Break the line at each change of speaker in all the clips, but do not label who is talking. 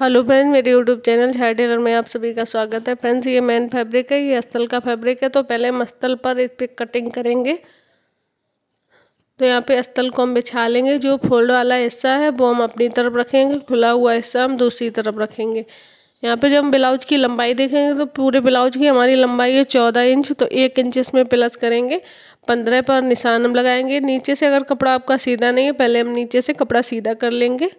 hello friends मेरे YouTube channel hair tailor में आप सभी का स्वागत है फ्रेंड्स ये मेन फैब्रिक है ये अस्तल का फैब्रिक है तो पहले हम अस्तल पर इस पर कटिंग करेंगे तो यहाँ पे अस्तल को हम बिछा लेंगे जो फोल्ड वाला हिस्सा है वो हम अपनी तरफ रखेंगे खुला हुआ हिस्सा हम दूसरी तरफ रखेंगे यहाँ पे जब हम ब्लाउज की लंबाई देखेंगे तो पूरे ब्लाउज की हमारी लंबाई है चौदह इंच तो एक इंच इसमें प्लस करेंगे पंद्रह पर निशान हम लगाएंगे नीचे से अगर कपड़ा आपका सीधा नहीं है पहले हम नीचे से कपड़ा सीधा कर लेंगे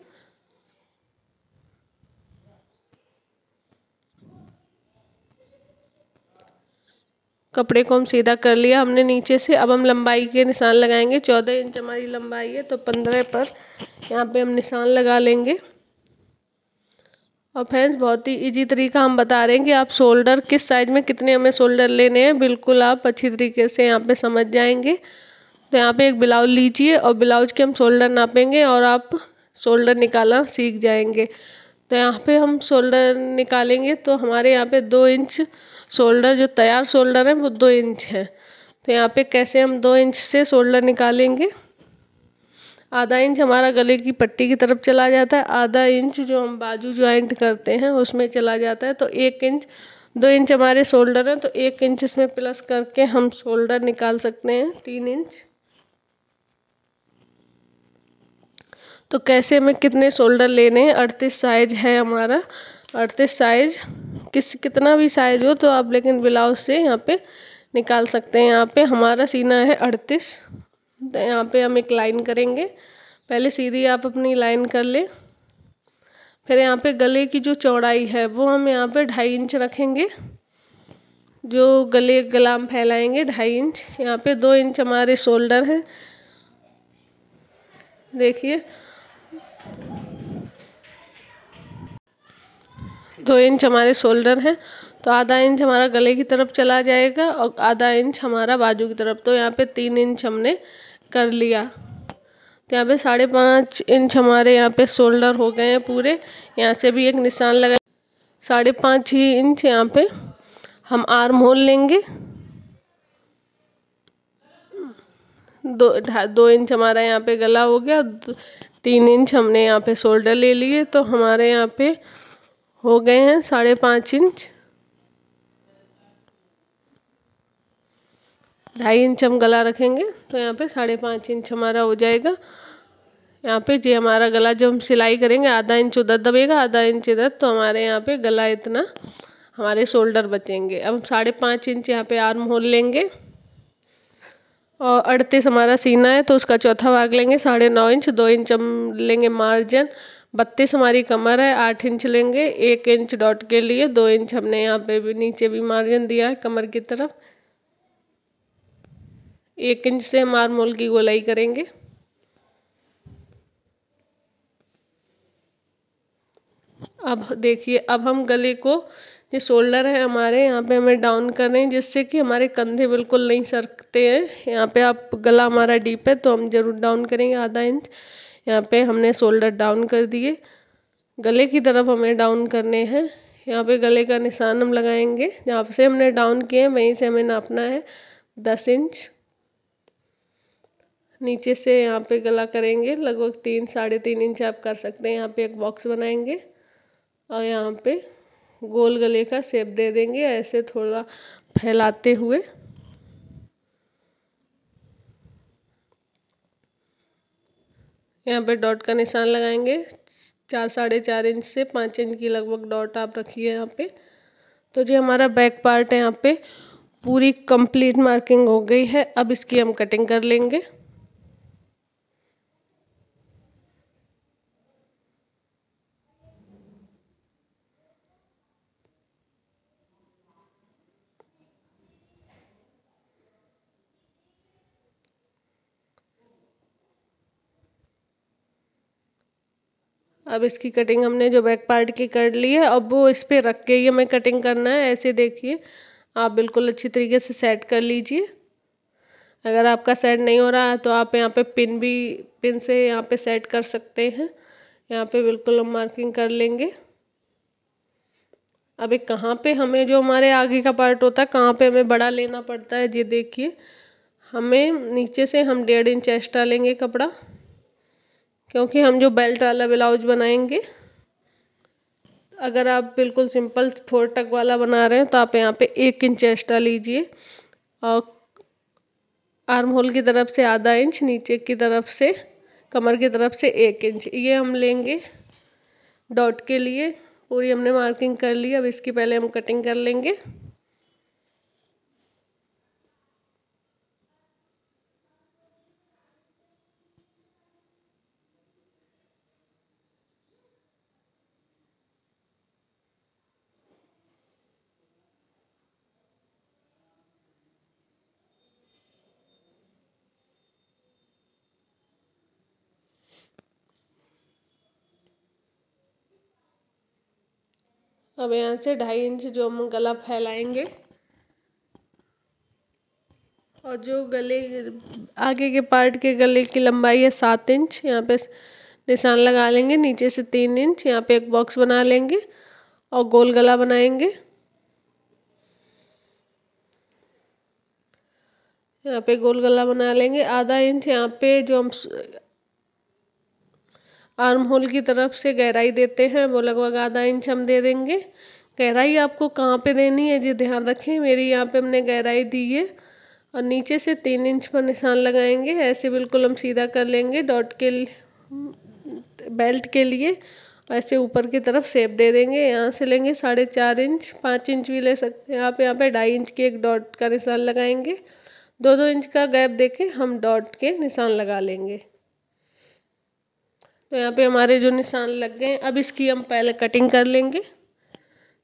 कपड़े को हम सीधा कर लिया हमने नीचे से अब हम लंबाई के निशान लगाएंगे चौदह इंच हमारी लंबाई है तो पंद्रह पर यहाँ पे हम निशान लगा लेंगे और फ्रेंड्स बहुत ही इजी तरीका हम बता रहे हैं कि आप शोल्डर किस साइज़ में कितने हमें शोल्डर लेने हैं बिल्कुल आप अच्छी तरीके से यहाँ पे समझ जाएंगे तो यहाँ पे एक ब्लाउज लीजिए और ब्लाउज के हम शोल्डर नापेंगे और आप शोल्डर निकालना सीख जाएंगे तो यहाँ पे हम शोल्डर निकालेंगे तो हमारे यहाँ पे दो इंच शोल्डर जो तैयार शोल्डर है वो दो इंच है तो यहाँ पे कैसे हम दो इंच से शोल्डर निकालेंगे आधा इंच हमारा गले की पट्टी की तरफ चला जाता है आधा इंच जो हम बाजू ज्वाइंट करते हैं उसमें चला जाता है तो एक इंच दो इंच हमारे शोल्डर हैं तो एक इंच इसमें प्लस करके हम शोल्डर निकाल सकते हैं तीन इंच तो कैसे हमें कितने शोल्डर लेने हैं अड़तीस साइज है हमारा अड़तीस साइज किस कितना भी साइज हो तो आप लेकिन ब्लाउज से यहाँ पे निकाल सकते हैं यहाँ पे हमारा सीना है अड़तीस तो यहाँ पे हम एक लाइन करेंगे पहले सीधी आप अपनी लाइन कर लें फिर यहाँ पे गले की जो चौड़ाई है वो हम यहाँ पे ढाई इंच रखेंगे जो गले गलाम फैलाएंगे ढाई इंच यहाँ पे दो इंच हमारे शोल्डर हैं देखिए दो इंच हमारे शोल्डर हैं तो आधा इंच हमारा गले की तरफ चला जाएगा और आधा इंच हमारा बाजू की तरफ तो यहाँ पे तीन इंच हमने कर लिया तो यहाँ पे साढ़े पाँच इंच हमारे यहाँ पे शोल्डर हो गए हैं पूरे यहाँ से भी एक निशान लगा साढ़े पाँच ही इंच यहाँ पे हम आर्म होल लेंगे दो दो इंच हमारा यहाँ पे गला हो गया तीन इंच हमने यहाँ पे शोल्डर ले लिए तो हमारे यहाँ पे हो गए हैं साढ़े पाँच इंच ढाई इंच हम गला रखेंगे तो यहाँ पे साढ़े पाँच इंच हमारा हो जाएगा यहाँ पे जी हमारा गला जब हम सिलाई करेंगे आधा इंच उधर दबेगा आधा इंच इधर तो हमारे यहाँ पे गला इतना हमारे शोल्डर बचेंगे अब हम साढ़े पाँच इंच यहाँ पे आर्म होल लेंगे और अड़तीस हमारा सीना है तो उसका चौथा भाग लेंगे साढ़े नौ इंच दो इंच हम लेंगे मार्जिन बत्तीस हमारी कमर है आठ इंच लेंगे एक इंच डॉट के लिए दो इंच हमने यहाँ पे भी नीचे भी मार्जिन दिया है कमर की तरफ एक इंच से हम आरमोल की गोलाई करेंगे अब देखिए अब हम गले को जो शोल्डर है हमारे यहाँ पे हमें डाउन कर रहे हैं जिससे कि हमारे कंधे बिल्कुल नहीं सरकते हैं यहाँ पे आप गला हमारा डीप है तो हम जरूर डाउन करेंगे आधा इंच यहाँ पे हमने शोल्डर डाउन कर दिए गले की तरफ हमें डाउन करने हैं यहाँ पे गले का निशान हम लगाएंगे जहाँ से हमने डाउन किए हैं वहीं से हमें नापना है दस इंच नीचे से यहाँ पे गला करेंगे लगभग तीन साढ़े तीन इंच आप कर सकते हैं यहाँ पे एक बॉक्स बनाएंगे और यहाँ पे गोल गले का शेप दे देंगे ऐसे थोड़ा फैलाते हुए यहाँ पे डॉट का निशान लगाएंगे चार साढ़े चार इंच से पाँच इंच की लगभग डॉट आप रखिए यहाँ पे तो जी हमारा बैक पार्ट है यहाँ पे पूरी कंप्लीट मार्किंग हो गई है अब इसकी हम कटिंग कर लेंगे अब इसकी कटिंग हमने जो बैक पार्ट की कर ली है अब वो इस पर रख के ही हमें कटिंग करना है ऐसे देखिए आप बिल्कुल अच्छी तरीके से सेट कर लीजिए अगर आपका सेट नहीं हो रहा है तो आप यहाँ पे पिन भी पिन से यहाँ पे सेट कर सकते हैं यहाँ पे बिल्कुल हम मार्किंग कर लेंगे अभी कहाँ पे हमें जो हमारे आगे का पार्ट होता है कहाँ पे हमें बड़ा लेना पड़ता है ये देखिए हमें नीचे से हम डेढ़ इंच एक्स्ट्रा लेंगे कपड़ा क्योंकि हम जो बेल्ट वाला ब्लाउज बनाएंगे अगर आप बिल्कुल सिंपल फोर टक वाला बना रहे हैं तो आप यहाँ पे एक इंच एक्स्ट्रा लीजिए और आर्म होल की तरफ से आधा इंच नीचे की तरफ से कमर की तरफ से एक इंच ये हम लेंगे डॉट के लिए पूरी हमने मार्किंग कर ली अब इसकी पहले हम कटिंग कर लेंगे अब यहाँ से ढाई इंच जो हम गला फैलाएंगे और जो गले आगे के पार्ट के गले की लंबाई है सात इंच यहाँ पे निशान लगा लेंगे नीचे से तीन इंच यहाँ पे एक बॉक्स बना लेंगे और गोल गला बनाएंगे यहाँ पे गोल गला बना लेंगे आधा इंच यहाँ पे जो हम आर्म होल की तरफ से गहराई देते हैं वो लगभग आधा इंच हम दे देंगे गहराई आपको कहाँ पे देनी है जी ध्यान रखें मेरी यहाँ पे हमने गहराई दी है और नीचे से तीन इंच पर निशान लगाएंगे ऐसे बिल्कुल हम सीधा कर लेंगे डॉट के बेल्ट के लिए ऐसे ऊपर की तरफ सेब दे देंगे यहाँ से लेंगे साढ़े चार इंच पाँच इंच भी ले सकते हैं आप यहाँ पे ढाई इंच के एक डॉट का निशान लगाएंगे दो दो इंच का गैप देके हम डॉट के निशान लगा लेंगे तो यहाँ पे हमारे जो निशान लग गए अब इसकी हम पहले कटिंग कर लेंगे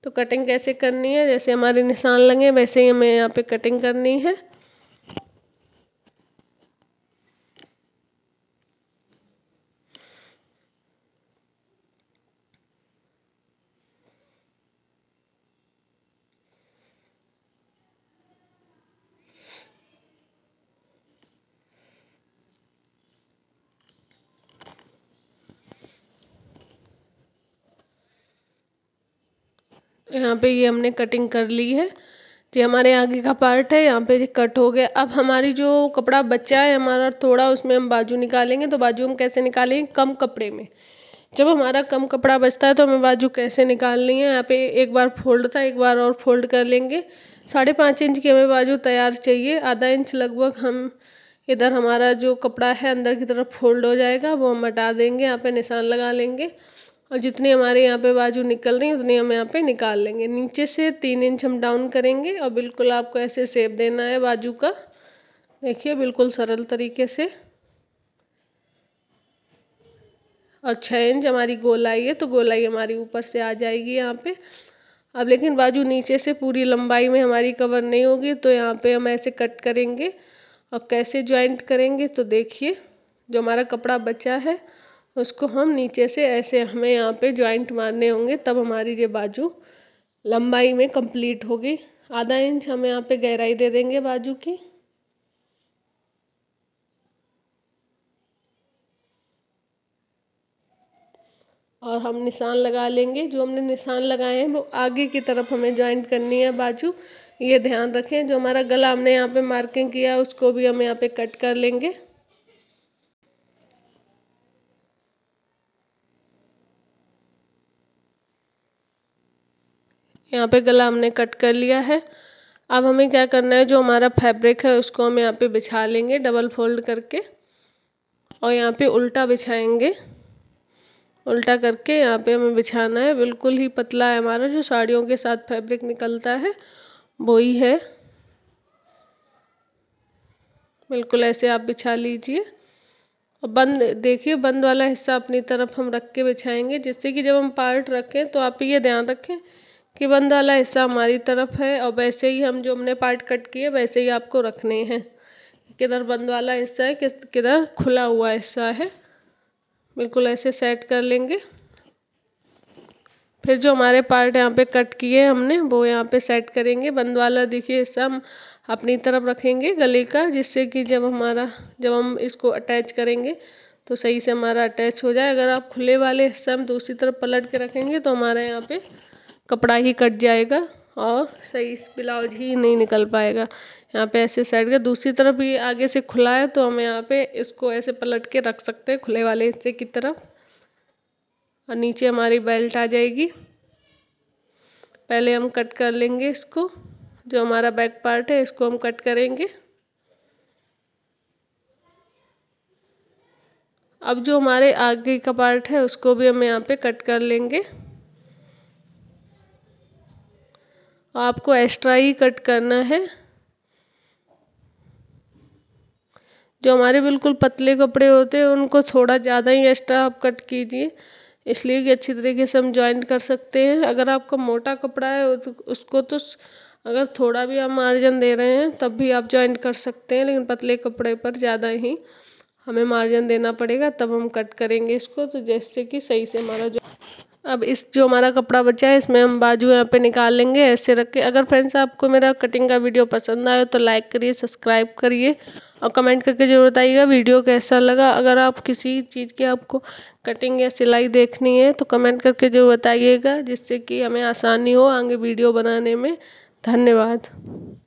तो कटिंग कैसे करनी है जैसे हमारे निशान लगे वैसे ही हमें यहाँ पे कटिंग करनी है यहाँ पे ये हमने कटिंग कर ली है ये हमारे आगे का पार्ट है यहाँ पे ये कट हो गया अब हमारी जो कपड़ा बचा है हमारा थोड़ा उसमें हम बाजू निकालेंगे तो बाजू हम कैसे निकालेंगे कम कपड़े में जब हमारा कम कपड़ा बचता है तो हमें बाजू कैसे निकालनी है यहाँ पे एक बार फोल्ड था एक बार और फोल्ड कर लेंगे साढ़े पाँच इंच की हमें बाजू तैयार चाहिए आधा इंच लगभग हम इधर हमारा जो कपड़ा है अंदर की तरफ फोल्ड हो जाएगा वो हम हटा देंगे यहाँ पे निशान लगा लेंगे और जितने हमारे यहाँ पे बाजू निकल रही हैं उतने हम यहाँ पे निकाल लेंगे नीचे से तीन इंच हम डाउन करेंगे और बिल्कुल आपको ऐसे सेप देना है बाजू का देखिए बिल्कुल सरल तरीके से और छः इंच हमारी गोलाई है तो गोलाई हमारी ऊपर से आ जाएगी यहाँ पे अब लेकिन बाजू नीचे से पूरी लंबाई में हमारी कवर नहीं होगी तो यहाँ पे हम ऐसे कट करेंगे और कैसे ज्वाइंट करेंगे तो देखिए जो हमारा कपड़ा बचा है उसको हम नीचे से ऐसे हमें यहाँ पे जॉइंट मारने होंगे तब हमारी ये बाजू लंबाई में कंप्लीट होगी आधा इंच हम यहाँ पे गहराई दे देंगे बाजू की और हम निशान लगा लेंगे जो हमने निशान लगाए हैं वो आगे की तरफ हमें जॉइंट करनी है बाजू ये ध्यान रखें जो हमारा गला हमने यहाँ पे मार्किंग किया उसको भी हम यहाँ पे कट कर लेंगे यहाँ पे गला हमने कट कर लिया है अब हमें क्या करना है जो हमारा फैब्रिक है उसको हम यहाँ पे बिछा लेंगे डबल फोल्ड करके और यहाँ पे उल्टा बिछाएंगे उल्टा करके यहाँ पे हमें बिछाना है बिल्कुल ही पतला है हमारा जो साड़ियों के साथ फैब्रिक निकलता है वो ही है बिल्कुल ऐसे आप बिछा लीजिए और बंद देखिए बंद वाला हिस्सा अपनी तरफ हम रख के बिछाएंगे जिससे कि जब हम पार्ट रखें तो आप ये ध्यान रखें कि बंद वाला हिस्सा हमारी तरफ है और वैसे ही हम जो हमने पार्ट कट किए वैसे ही आपको रखने हैं किधर बंद वाला हिस्सा है किस किधर खुला हुआ हिस्सा है बिल्कुल ऐसे सेट कर लेंगे फिर जो हमारे पार्ट यहाँ पे कट किए हैं हमने वो यहाँ पे सेट करेंगे बंद वाला देखिए हिस्सा हम अपनी तरफ रखेंगे गले का जिससे कि जब हमारा जब हम इसको अटैच करेंगे तो सही से हमारा अटैच हो जाए अगर आप खुले वाले हिस्सा हम दूसरी तरफ पलट के रखेंगे तो हमारे यहाँ पर कपड़ा ही कट जाएगा और सही ब्लाउज ही नहीं निकल पाएगा यहाँ पे ऐसे साइड का दूसरी तरफ भी आगे से खुला है तो हम यहाँ पे इसको ऐसे पलट के रख सकते हैं खुले वाले हिस्से की तरफ और नीचे हमारी बेल्ट आ जाएगी पहले हम कट कर लेंगे इसको जो हमारा बैक पार्ट है इसको हम कट करेंगे अब जो हमारे आगे का पार्ट है उसको भी हम यहाँ पे कट कर लेंगे आपको एक्स्ट्रा ही कट करना है जो हमारे बिल्कुल पतले कपड़े होते हैं उनको थोड़ा ज़्यादा ही एक्स्ट्रा आप कट कीजिए इसलिए कि अच्छी तरीके से हम ज्वाइंट कर सकते हैं अगर आपका मोटा कपड़ा है तो उसको तो अगर थोड़ा भी आप मार्जिन दे रहे हैं तब भी आप ज्वाइंट कर सकते हैं लेकिन पतले कपड़े पर ज़्यादा ही हमें मार्जिन देना पड़ेगा तब हम कट करेंगे इसको तो जैसे कि सही से हमारा जो अब इस जो हमारा कपड़ा बचा है इसमें हम बाजू यहाँ पे निकाल लेंगे ऐसे रख के अगर फ्रेंड्स आपको मेरा कटिंग का वीडियो पसंद आए तो लाइक करिए सब्सक्राइब करिए और कमेंट करके जरूर बताइएगा वीडियो कैसा लगा अगर आप किसी चीज़ की आपको कटिंग या सिलाई देखनी है तो कमेंट करके जरूर बताइएगा जिससे कि हमें आसानी हो आगे वीडियो बनाने में धन्यवाद